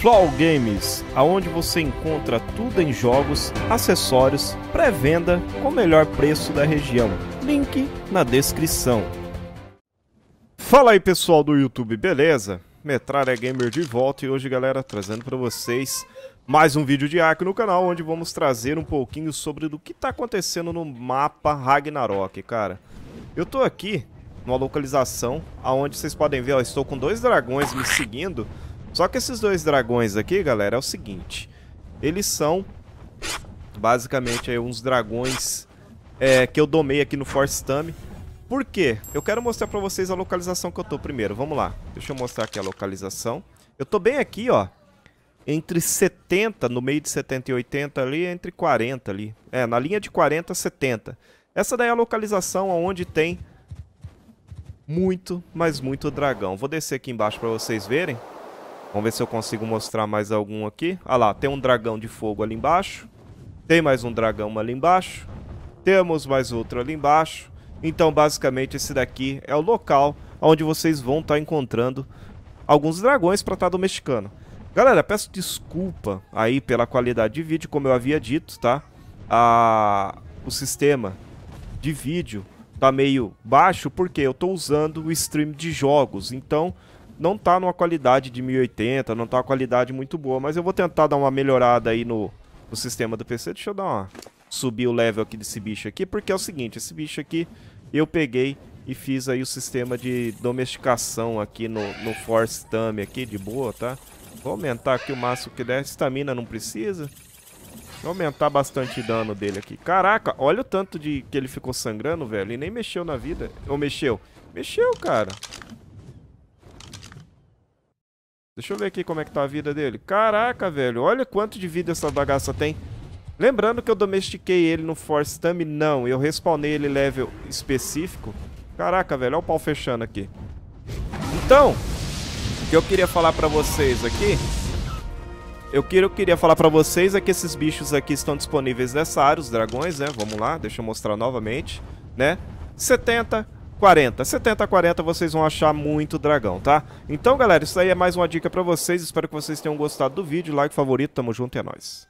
Flow Games, aonde você encontra tudo em jogos, acessórios, pré-venda com o melhor preço da região. Link na descrição. Fala aí pessoal do YouTube, beleza? Metralha Gamer de volta e hoje galera trazendo para vocês mais um vídeo de arco no canal onde vamos trazer um pouquinho sobre do que tá acontecendo no mapa Ragnarok, cara. Eu tô aqui numa localização aonde vocês podem ver, ó, estou com dois dragões me seguindo só que esses dois dragões aqui, galera, é o seguinte. Eles são basicamente aí uns dragões é, que eu domei aqui no Force Tame. Por quê? Eu quero mostrar pra vocês a localização que eu tô primeiro. Vamos lá. Deixa eu mostrar aqui a localização. Eu tô bem aqui, ó. Entre 70, no meio de 70 e 80 ali, entre 40 ali. É, na linha de 40 a 70. Essa daí é a localização onde tem muito, mas muito dragão. Vou descer aqui embaixo pra vocês verem. Vamos ver se eu consigo mostrar mais algum aqui. Ah lá, tem um dragão de fogo ali embaixo. Tem mais um dragão ali embaixo. Temos mais outro ali embaixo. Então, basicamente, esse daqui é o local onde vocês vão estar tá encontrando alguns dragões para estar tá domesticando. Galera, peço desculpa aí pela qualidade de vídeo, como eu havia dito, tá? A o sistema de vídeo tá meio baixo porque eu estou usando o stream de jogos, então não tá numa qualidade de 1080, não tá uma qualidade muito boa, mas eu vou tentar dar uma melhorada aí no, no sistema do PC. Deixa eu dar uma... subir o level aqui desse bicho aqui, porque é o seguinte, esse bicho aqui eu peguei e fiz aí o sistema de domesticação aqui no, no Force Thumb aqui, de boa, tá? Vou aumentar aqui o máximo que der, estamina não precisa. Vou aumentar bastante dano dele aqui. Caraca, olha o tanto de que ele ficou sangrando, velho, e nem mexeu na vida. Ou mexeu? Mexeu, cara. Deixa eu ver aqui como é que tá a vida dele. Caraca, velho. Olha quanto de vida essa bagaça tem. Lembrando que eu domestiquei ele no Force Thumb, não. Eu respawnei ele level específico. Caraca, velho. Olha o pau fechando aqui. Então, o que eu queria falar pra vocês aqui... Eu que eu queria falar pra vocês é que esses bichos aqui estão disponíveis nessa área, os dragões, né? Vamos lá, deixa eu mostrar novamente, né? 70, 40. 70 a 40 vocês vão achar muito dragão, tá? Então, galera, isso aí é mais uma dica pra vocês. Espero que vocês tenham gostado do vídeo. Like, favorito, tamo junto e é nóis.